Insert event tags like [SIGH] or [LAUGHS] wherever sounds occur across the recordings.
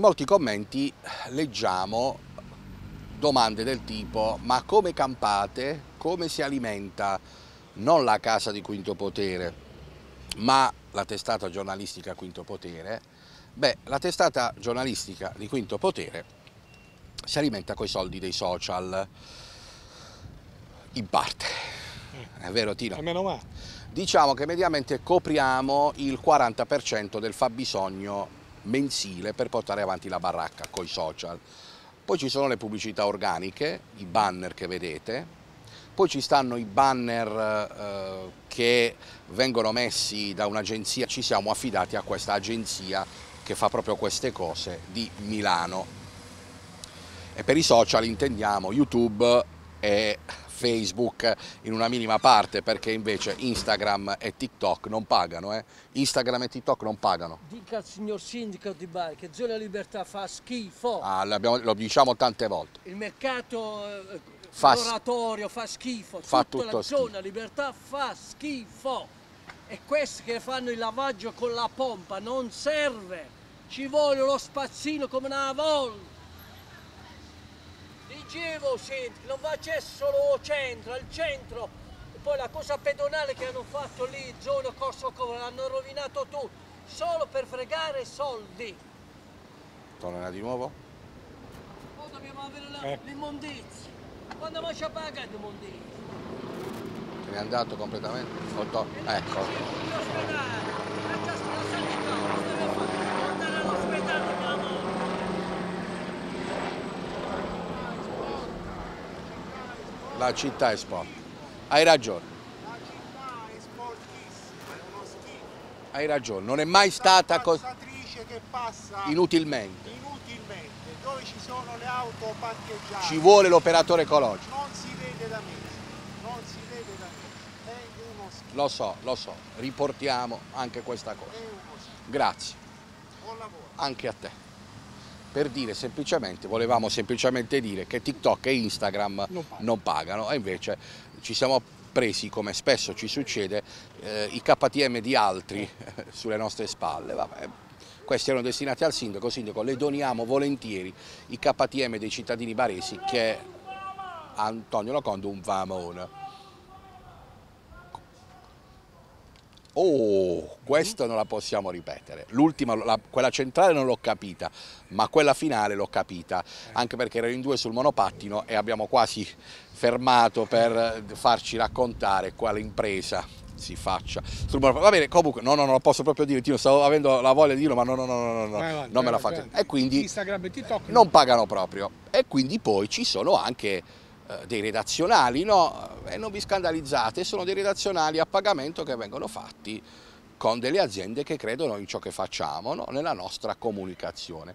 in molti commenti leggiamo domande del tipo ma come campate, come si alimenta non la casa di Quinto Potere ma la testata giornalistica Quinto Potere? Beh, la testata giornalistica di Quinto Potere si alimenta coi soldi dei social in parte, mm. è vero Tino? E meno male. Diciamo che mediamente copriamo il 40% del fabbisogno mensile per portare avanti la baracca con i social. Poi ci sono le pubblicità organiche, i banner che vedete, poi ci stanno i banner eh, che vengono messi da un'agenzia, ci siamo affidati a questa agenzia che fa proprio queste cose di Milano. E per i social intendiamo YouTube e Facebook in una minima parte perché invece Instagram e TikTok non pagano, eh? Instagram e TikTok non pagano. Dica al signor sindaco di Bari che Zona Libertà fa schifo. Ah, lo diciamo tante volte. Il mercato eh, fa oratorio fa schifo, fa tutta tutto la schifo. Zona Libertà fa schifo. E questi che fanno il lavaggio con la pompa non serve, ci vuole lo spazzino come una volta. Dicevo, senti, non va c'è solo centro, al centro. E poi la cosa pedonale che hanno fatto lì, zona Corso Covo, hanno rovinato tutto solo per fregare soldi. Tornerà di nuovo? Poi dobbiamo avere l'immondizia. Eh. Quando ma ci paga l'immondizia? Se n'è andato completamente? Otto... Ecco. La città è sporca. Hai ragione. La città è sporchissima, è uno schifo. Hai ragione, non è mai stata così. che passa inutilmente. Inutilmente, dove ci sono le auto parcheggiate. Ci vuole l'operatore ecologico. Non si vede da me. non si vede da me. È uno schifo. Lo so, lo so, riportiamo anche questa cosa. È Grazie. Buon lavoro. Anche a te per dire semplicemente, volevamo semplicemente dire che TikTok e Instagram non, pagano, non pagano e invece ci siamo presi, come spesso ci succede, eh, i KTM di altri [LAUGHS] sulle nostre spalle. Vabbè questi erano destinati al sindaco, sindaco le doniamo volentieri i KTM dei cittadini baresi che è Antonio Locondo un famone. Oh, questa non la possiamo ripetere. L'ultima, quella centrale non l'ho capita, ma quella finale l'ho capita, anche perché ero in due sul monopattino e abbiamo quasi fermato per eh, farci raccontare quale impresa si faccia. Va bene, comunque, no, no, non lo posso proprio dire, io stavo avendo la voglia di dirlo, ma no, no, no, no, vai, vai, non me la fate. E quindi Instagram e TikTok non pagano proprio. E quindi poi ci sono anche eh, dei redazionali, no? E eh, non vi scandalizzate, sono dei redazionali a pagamento che vengono fatti con delle aziende che credono in ciò che facciamo, no? nella nostra comunicazione.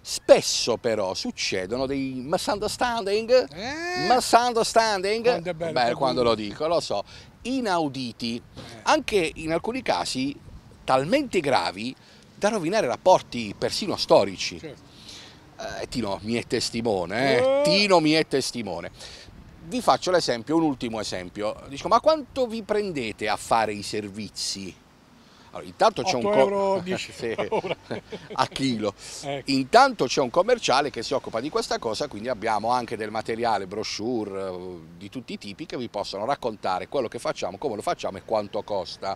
Spesso però succedono dei misunderstanding, eh, misunderstanding quando, bello, beh, quando lo dico, lo so, inauditi, eh. anche in alcuni casi talmente gravi da rovinare rapporti persino storici. Certo. Eh, eh, Tino mi è testimone, eh. eh? Tino mi è testimone. Vi faccio l'esempio, un ultimo esempio. Dico, ma quanto vi prendete a fare i servizi? Allora, intanto c'è un co- [LAUGHS] sì, [LAUGHS] a chilo. Ecco. Intanto c'è un commerciale che si occupa di questa cosa, quindi abbiamo anche del materiale, brochure eh, di tutti i tipi che vi possono raccontare quello che facciamo, come lo facciamo e quanto costa.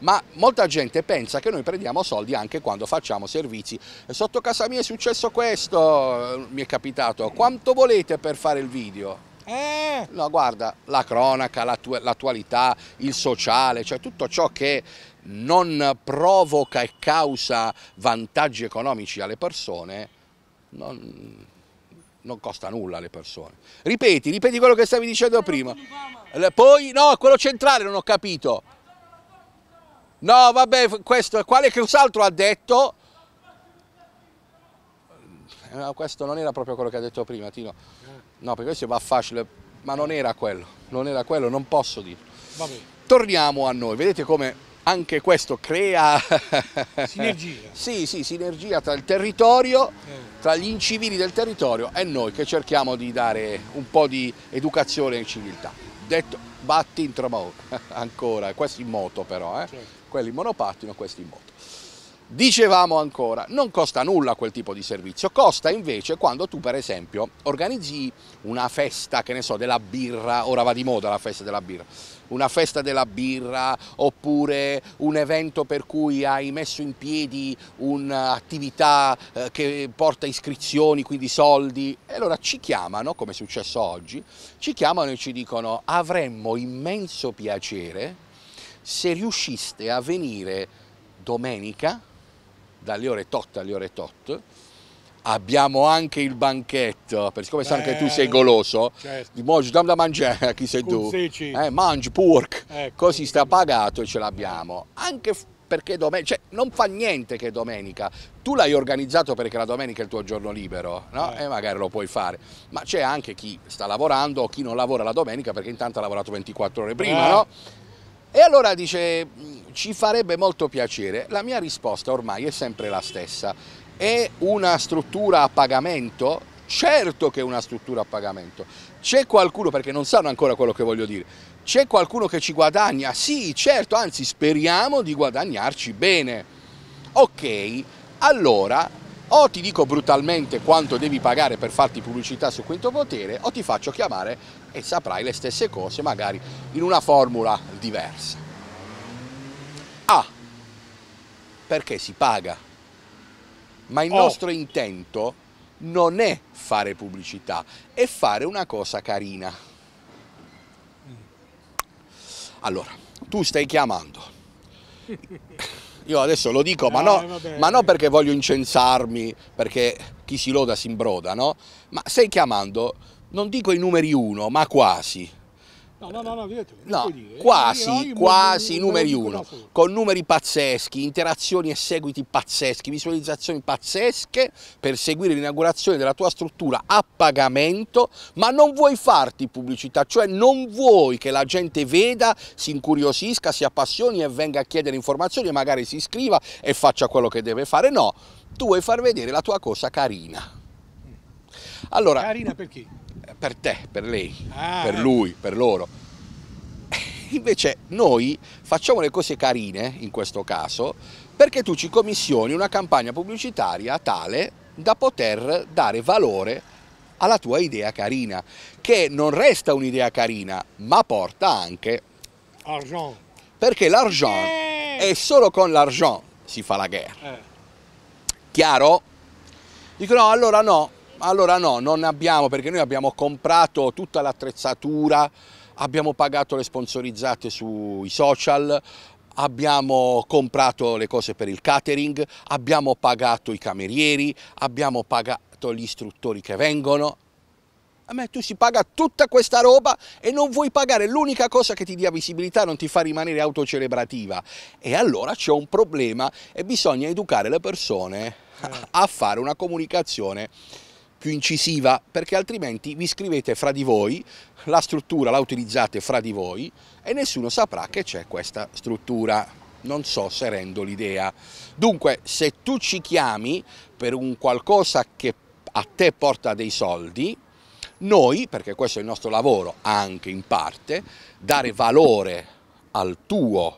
Ma molta gente pensa che noi prendiamo soldi anche quando facciamo servizi. Sotto casa mia è successo questo, eh, mi è capitato. Quanto volete per fare il video? Eh. No, guarda, la cronaca, l'attualità, il sociale, cioè tutto ciò che non provoca e causa vantaggi economici alle persone, non, non costa nulla alle persone. Ripeti, ripeti quello che stavi dicendo prima. Poi, no, quello centrale non ho capito. No, vabbè, questo, quale cos'altro ha detto? No, eh, questo non era proprio quello che ha detto prima, Tino. Eh. No, perché questo va facile, ma non era quello, non era quello, non posso dirlo. Torniamo a noi, vedete come anche questo crea [LAUGHS] sinergia. sì, sì, sinergia tra il territorio, eh. tra gli incivili del territorio e noi che cerchiamo di dare un po' di educazione e civiltà. Detto, batti in tramo [LAUGHS] ancora, questi in moto però, eh? certo. quelli in monopattino, questi in moto. Dicevamo ancora, non costa nulla quel tipo di servizio, costa invece quando tu per esempio organizzi una festa, che ne so, della birra, ora va di moda la festa della birra, una festa della birra oppure un evento per cui hai messo in piedi un'attività eh, che porta iscrizioni, quindi soldi, e allora ci chiamano, come è successo oggi, ci chiamano e ci dicono avremmo immenso piacere se riusciste a venire domenica dalle ore tot alle ore tot. Abbiamo anche il banchetto, perché siccome sai che tu sei goloso, certo. ti dammi da mangiare a [LAUGHS] chi sei tu. Eh, mangi pork, ecco. così sta pagato e ce l'abbiamo. Anche perché domenica, cioè non fa niente che domenica, tu l'hai organizzato perché la domenica è il tuo giorno libero, no? Eh. E magari lo puoi fare, ma c'è anche chi sta lavorando o chi non lavora la domenica perché intanto ha lavorato 24 ore prima, eh. no? E allora dice, mm, ci farebbe molto piacere. La mia risposta ormai è sempre la stessa. È una struttura a pagamento? Certo che è una struttura a pagamento. C'è qualcuno, perché non sanno ancora quello che voglio dire, c'è qualcuno che ci guadagna? Sì, certo, anzi speriamo di guadagnarci bene. Ok, allora o ti dico brutalmente quanto devi pagare per farti pubblicità su Quinto Potere o ti faccio chiamare e saprai le stesse cose magari in una formula diversa. A. Ah, perché si paga. Ma il oh. nostro intento non è fare pubblicità, è fare una cosa carina. Allora, tu stai chiamando. [LAUGHS] Io adesso lo dico, no, ma, no, eh, ma, no, perché voglio incensarmi, perché chi si loda si imbroda, no? Ma stai chiamando, non dico i numeri uno, ma quasi No, no, no, no, no quasi, io, quasi numeri uno, con numeri pazzeschi, interazioni e seguiti pazzeschi, visualizzazioni pazzesche per seguire l'inaugurazione della tua struttura a pagamento, ma non vuoi farti pubblicità, cioè non vuoi che la gente veda, si incuriosisca, si appassioni e venga a chiedere informazioni e magari si iscriva e faccia quello che deve fare, no, tu vuoi far vedere la tua cosa carina. Allora, carina perché? per te, per lei, ah. per lui, per loro. [LAUGHS] Invece noi facciamo le cose carine, in questo caso, perché tu ci commissioni una campagna pubblicitaria tale da poter dare valore alla tua idea carina, che non resta un'idea carina, ma porta anche... Argent. Perché l'argent eh. è solo con l'argent si fa la guerra. Eh. Chiaro? Dicono allora no, allora no, non abbiamo perché noi abbiamo comprato tutta l'attrezzatura, abbiamo pagato le sponsorizzate sui social, abbiamo comprato le cose per il catering, abbiamo pagato i camerieri, abbiamo pagato gli istruttori che vengono. A me tu si paga tutta questa roba e non vuoi pagare l'unica cosa che ti dia visibilità, non ti fa rimanere autocelebrativa. E allora c'è un problema e bisogna educare le persone eh. a fare una comunicazione più incisiva perché altrimenti vi scrivete fra di voi, la struttura la utilizzate fra di voi e nessuno saprà che c'è questa struttura. Non so se rendo l'idea. Dunque, se tu ci chiami per un qualcosa che a te porta dei soldi, noi, perché questo è il nostro lavoro anche in parte, dare valore al tuo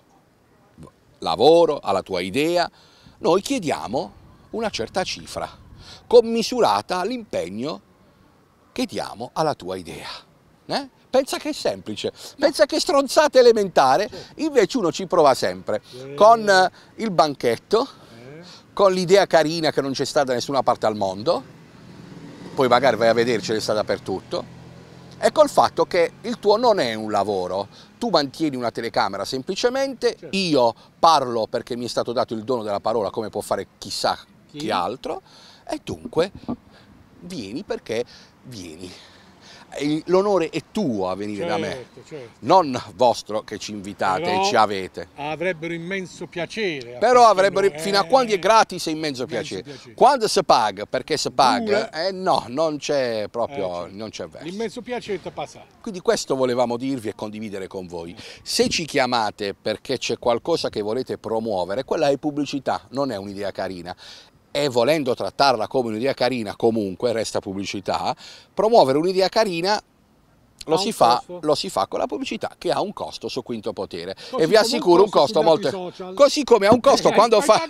lavoro, alla tua idea, noi chiediamo una certa cifra commisurata all'impegno che diamo alla tua idea. Eh? Pensa che è semplice, pensa che è stronzata elementare, invece uno ci prova sempre con eh, il banchetto, con l'idea carina che non c'è stata da nessuna parte al mondo, poi magari vai a vedere ce stata dappertutto, e col fatto che il tuo non è un lavoro, tu mantieni una telecamera semplicemente, certo. io parlo perché mi è stato dato il dono della parola come può fare chissà chi, chi altro, e dunque vieni perché vieni. L'onore è tuo a venire certo, da me, certo, certo. non vostro che ci invitate Però e ci avete. Avrebbero immenso piacere. Però avrebbero, eh, fino a quando è gratis è immenso, immenso piacere. piacere. Quando si paga, perché si paga, eh, no, non c'è proprio, eh, certo. non c'è verso. L'immenso piacere è passato. Quindi questo volevamo dirvi e condividere con voi. Se ci chiamate perché c'è qualcosa che volete promuovere, quella è pubblicità, non è un'idea carina e volendo trattarla come un'idea carina, comunque resta pubblicità, promuovere un'idea carina lo si, fa, lo si, fa, con la pubblicità che ha un costo su Quinto Potere così e vi assicuro un costo, un costo molto così come ha un costo eh, quando eh, fa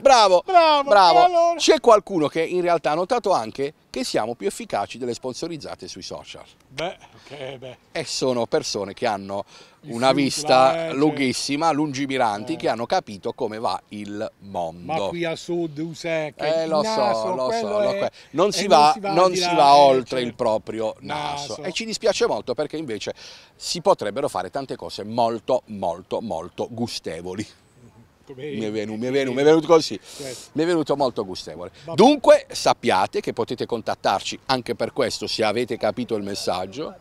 bravo bravo, bravo. Allora... c'è qualcuno che in realtà ha notato anche che siamo più efficaci delle sponsorizzate sui social. Beh, okay, beh. E sono persone che hanno il una vista eh, lunghissima, lungimiranti, eh. che hanno capito come va il mondo. Ma qui a sud usè eh, lo naso, so, lo so, è, lo... non, si va, non si va, non eh, oltre cioè, il proprio naso. naso. E ci dispiace molto perché invece si potrebbero fare tante cose molto, molto, molto gustevoli mi è, venuto, mi, è venuto, mi è venuto, così, certo. mi è venuto molto gustevole. Vabbè. Dunque sappiate che potete contattarci anche per questo se avete capito il messaggio,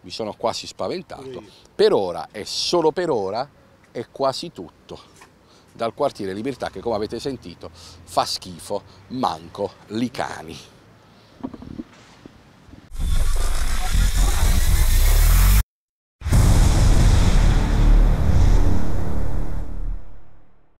mi sono quasi spaventato, per ora e solo per ora è quasi tutto dal quartiere Libertà che come avete sentito fa schifo, manco licani.